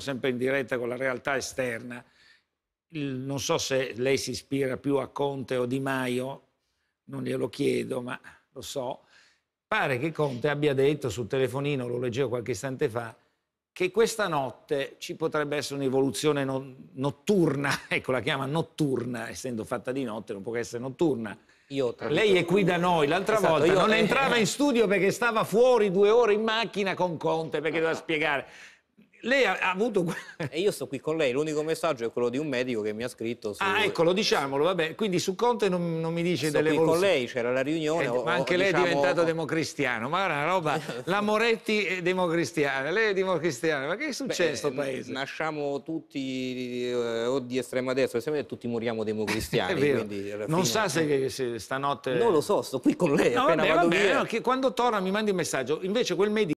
sempre in diretta con la realtà esterna. non so se lei si ispira più a Conte o Di Maio, non glielo chiedo, ma lo so. Pare che Conte abbia detto sul telefonino, lo leggevo qualche istante fa, che questa notte ci potrebbe essere un'evoluzione no notturna, ecco la chiama notturna, essendo fatta di notte non può che essere notturna. Io, Lei è qui da noi, l'altra esatto, volta non eh, entrava in studio perché stava fuori due ore in macchina con Conte perché doveva spiegare lei ha, avuto... e io sto qui con lei, l'unico messaggio è quello di un medico che mi ha scritto su... Ah, eccolo, diciamolo, vabbè, quindi su Conte non, non mi dice sto delle cose. con lei, c'era la riunione... Eh, o, ma anche o, lei diciamo... è diventato democristiano, ma era una roba... la Moretti è democristiana, lei è democristiana, ma che è successo Beh, paese? Nasciamo tutti eh, o di estrema destra, sempre tutti moriamo democristiani, quindi... Non fine... sa se, eh. se stanotte... Non lo so, sto qui con lei, no, appena vabbè, vabbè, no, che quando torna mi mandi un messaggio, invece quel medico...